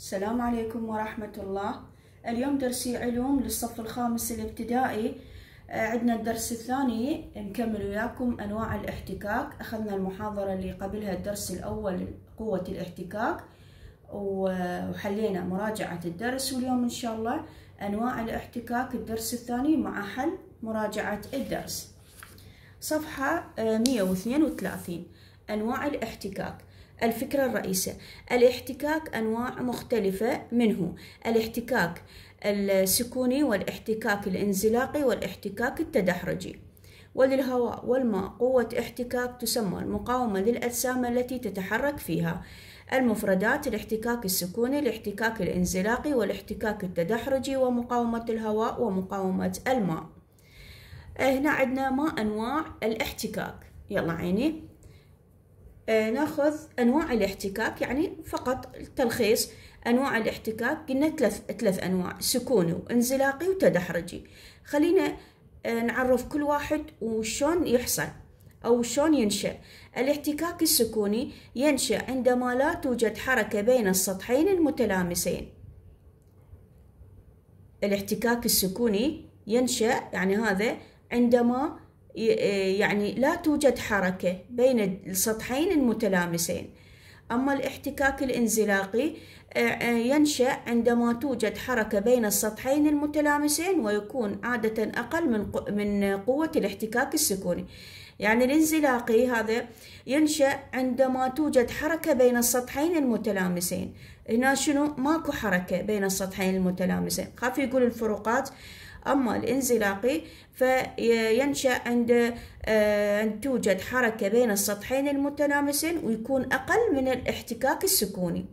السلام عليكم ورحمة الله اليوم درسي علوم للصف الخامس الابتدائي آه، عندنا الدرس الثاني نكمل وياكم أنواع الاحتكاك أخذنا المحاضرة اللي قبلها الدرس الأول قوة الاحتكاك وحلينا مراجعة الدرس واليوم إن شاء الله أنواع الاحتكاك الدرس الثاني مع حل مراجعة الدرس صفحة 132 آه، أنواع الاحتكاك الفكرة الرئيسية الاحتكاك أنواع مختلفة منه الاحتكاك السكوني والاحتكاك الانزلاقي والاحتكاك التدحرجي وللهواء والماء قوة احتكاك تسمى المقاومة للأجسام التي تتحرك فيها المفردات الاحتكاك السكوني الاحتكاك الانزلاقي والاحتكاك التدحرجي ومقاومة الهواء ومقاومة الماء هنا عندنا ما أنواع الاحتكاك يلا عيني آه، ناخذ انواع الاحتكاك يعني فقط التلخيص انواع الاحتكاك قلنا ثلاث ثلاث انواع سكوني وانزلاقي وتدحرجي خلينا آه، نعرف كل واحد وشون يحصل أو شلون ينشأ الاحتكاك السكوني ينشأ عندما لا توجد حركة بين السطحين المتلامسين الاحتكاك السكوني ينشأ يعني هذا عندما آه، يعني لا توجد حركة بين السطحين المتلامسين أما الاحتكاك الانزلاقي آه، آه، ينشأ عندما توجد حركة بين السطحين المتلامسين ويكون عادة أقل من من قوة الاحتكاك السكوني يعني الانزلاقي هذا ينشأ عندما توجد حركة بين السطحين المتلامسين هنا شنو ماكو حركة بين السطحين المتلامسين خاف يقول الفروقات أما الانزلاقي فينشأ عند آه، أن توجد حركة بين السطحين المتلامسين ويكون أقل من الاحتكاك السكوني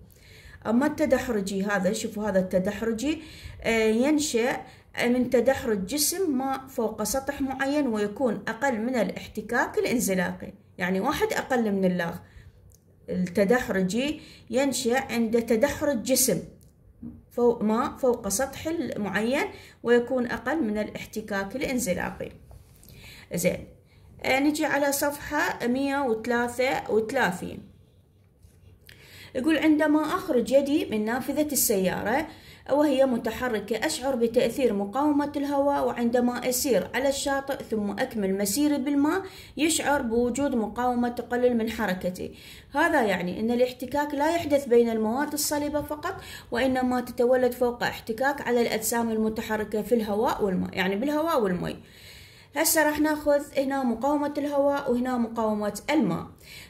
أما التدحرجي هذا شوفوا هذا التدحرجي آه، ينشأ من تدحرج جسم ما فوق سطح معين ويكون أقل من الاحتكاك الانزلاقي يعني واحد أقل من الآخر التدحرجي ينشأ عند تدحرج جسم فوق ماء فوق سطح معين ويكون أقل من الاحتكاك الانزلاقي زين آه، نجي على صفحة 133 يقول عندما أخرج يدي من نافذة السيارة وهي متحركة أشعر بتأثير مقاومة الهواء وعندما أسير على الشاطئ ثم أكمل مسيري بالماء يشعر بوجود مقاومة تقلل من حركتي هذا يعني أن الاحتكاك لا يحدث بين المواد الصلبة فقط وإنما تتولد فوق احتكاك على الأجسام المتحركة في الهواء والماء يعني بالهواء والماء هسه راح ناخذ هنا مقاومة الهواء وهنا مقاومة الماء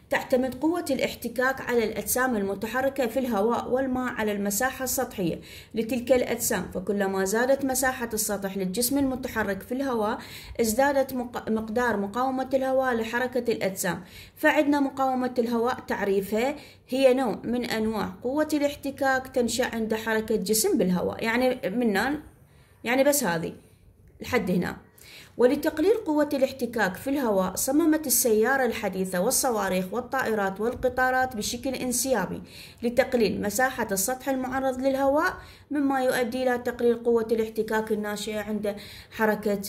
تعتمد قوة الاحتكاك على الأجسام المتحركة في الهواء والماء على المساحة السطحية لتلك الأجسام فكلما زادت مساحة السطح للجسم المتحرك في الهواء ازدادت مقدار مقاومة الهواء لحركة الأجسام فعندنا مقاومة الهواء تعريفها هي نوع من أنواع قوة الاحتكاك تنشأ عند حركة جسم بالهواء يعني منان يعني بس هذه لحد هنا ولتقليل قوة الاحتكاك في الهواء صممت السيارة الحديثة والصواريخ والطائرات والقطارات بشكل انسيابي لتقليل مساحة السطح المعرض للهواء مما يؤدي إلى تقليل قوة الاحتكاك الناشئة عند حركة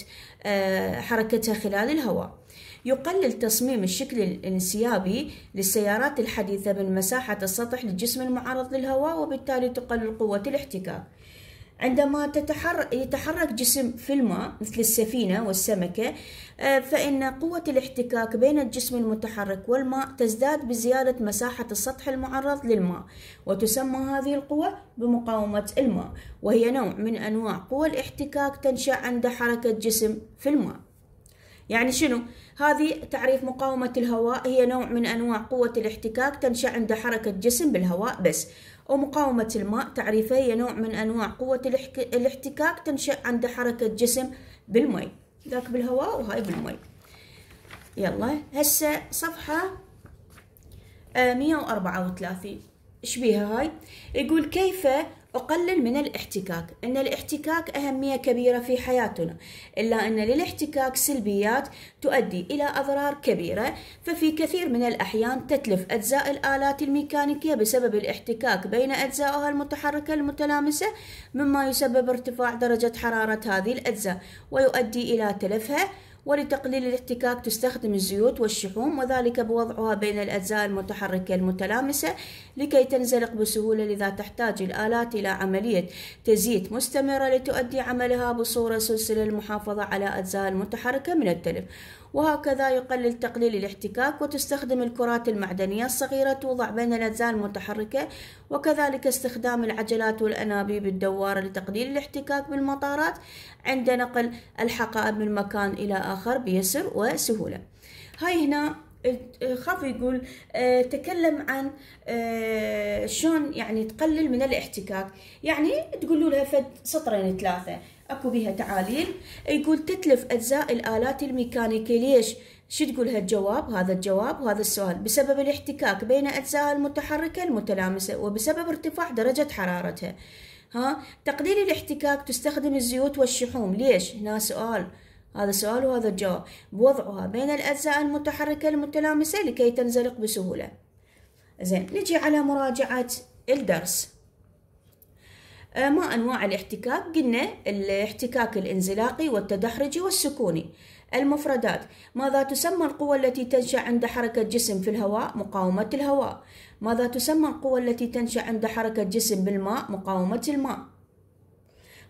آه، حركتها خلال الهواء يقلل تصميم الشكل الانسيابي للسيارات الحديثة من مساحة السطح للجسم المعرض للهواء وبالتالي تقلل قوة الاحتكاك عندما يتحرك جسم في الماء مثل السفينة والسمكة آه، فإن قوة الاحتكاك بين الجسم المتحرك والماء تزداد بزيادة مساحة السطح المعرض للماء وتسمى هذه القوة بمقاومة الماء وهي نوع من أنواع قوى الاحتكاك تنشأ عند حركة جسم في الماء يعني شنو؟ هذه تعريف مقاومة الهواء هي نوع من أنواع قوة الاحتكاك تنشأ عند حركة جسم بالهواء بس ومقاومة الماء تعريفه هي نوع من أنواع قوة الاحتكاك تنشأ عند حركة جسم بالماء ذاك بالهواء وهاي بالماء يلا هسه صفحة آه، مية وأربعة وثلاثين شبيها هاي يقول كيف أقلل من الاحتكاك أن الاحتكاك أهمية كبيرة في حياتنا إلا أن للاحتكاك سلبيات تؤدي إلى أضرار كبيرة ففي كثير من الأحيان تتلف أجزاء الآلات الميكانيكية بسبب الاحتكاك بين أجزائها المتحركة المتلامسة مما يسبب ارتفاع درجة حرارة هذه الأجزاء ويؤدي إلى تلفها ولتقليل الاحتكاك تستخدم الزيوت والشحوم وذلك بوضعها بين الأجزاء المتحركة المتلامسة لكي تنزلق بسهولة لذا تحتاج الآلات إلى عملية تزييت مستمرة لتؤدي عملها بصورة سلسلة للمحافظة على أجزاء المتحركة من التلف وهكذا يقلل تقليل الاحتكاك وتستخدم الكرات المعدنية الصغيرة توضع بين الأجزاء المتحركة وكذلك استخدام العجلات والأنابيب الدوارة لتقليل الاحتكاك بالمطارات عند نقل الحقائب من مكان إلى آخر بيسر وسهولة هاي هنا خاف يقول آه، تكلم عن آه، شلون يعني تقلل من الاحتكاك يعني تقولوا لها فد سطرين ثلاثة اكو بها تعاليل يقول تتلف اجزاء الالات الميكانيكية ليش شو تقول هالجواب هذا الجواب وهذا السؤال بسبب الاحتكاك بين اجزائها المتحركة المتلامسة وبسبب ارتفاع درجة حرارتها ها تقليل الاحتكاك تستخدم الزيوت والشحوم ليش هنا سؤال هذا سؤال وهذا الجواب بوضعها بين الأجزاء المتحركة المتلامسة لكي تنزلق بسهولة زين نجي على مراجعة الدرس آه، ما أنواع الاحتكاك قلنا الاحتكاك الانزلاقي والتدحرجي والسكوني المفردات ماذا تسمى القوة التي تنشأ عند حركة جسم في الهواء مقاومة الهواء ماذا تسمى القوة التي تنشأ عند حركة جسم بالماء مقاومة الماء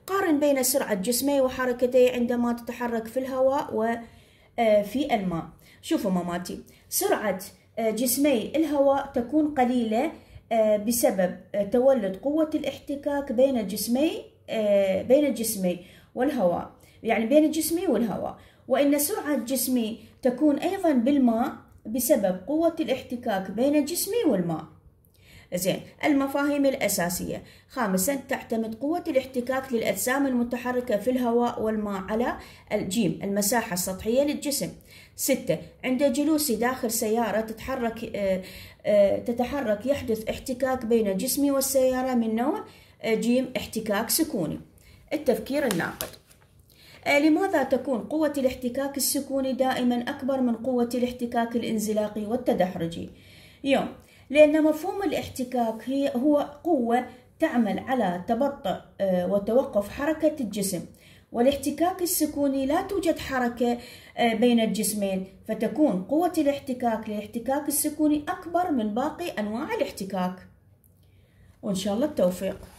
قارن بين سرعة جسمي وحركتي عندما تتحرك في الهواء وفي آه، الماء شوفوا ماماتي سرعة آه، جسمي الهواء تكون قليلة آه، بسبب تولد قوة الاحتكاك بين جسمي بين الجسمي والهواء يعني بين جسمي والهواء وإن سرعة جسمي تكون أيضا بالماء بسبب قوة الاحتكاك بين جسمي والماء زين المفاهيم الأساسية خامسا تعتمد قوة الاحتكاك للأجسام المتحركة في الهواء والماء على الجيم المساحة السطحية للجسم ستة عند جلوسي داخل سيارة تتحرك آه، آه، تتحرك يحدث احتكاك بين جسمي والسيارة من نوع آه، جيم احتكاك سكوني التفكير الناقد لماذا تكون قوة الاحتكاك السكوني دائما أكبر من قوة الاحتكاك الانزلاقي والتدحرجي؟ يوم لأن مفهوم الاحتكاك هي هو قوة تعمل على تبطئ آه، وتوقف حركة الجسم والاحتكاك السكوني لا توجد حركة آه، بين الجسمين فتكون قوة الاحتكاك للاحتكاك السكوني أكبر من باقي أنواع الاحتكاك وإن شاء الله التوفيق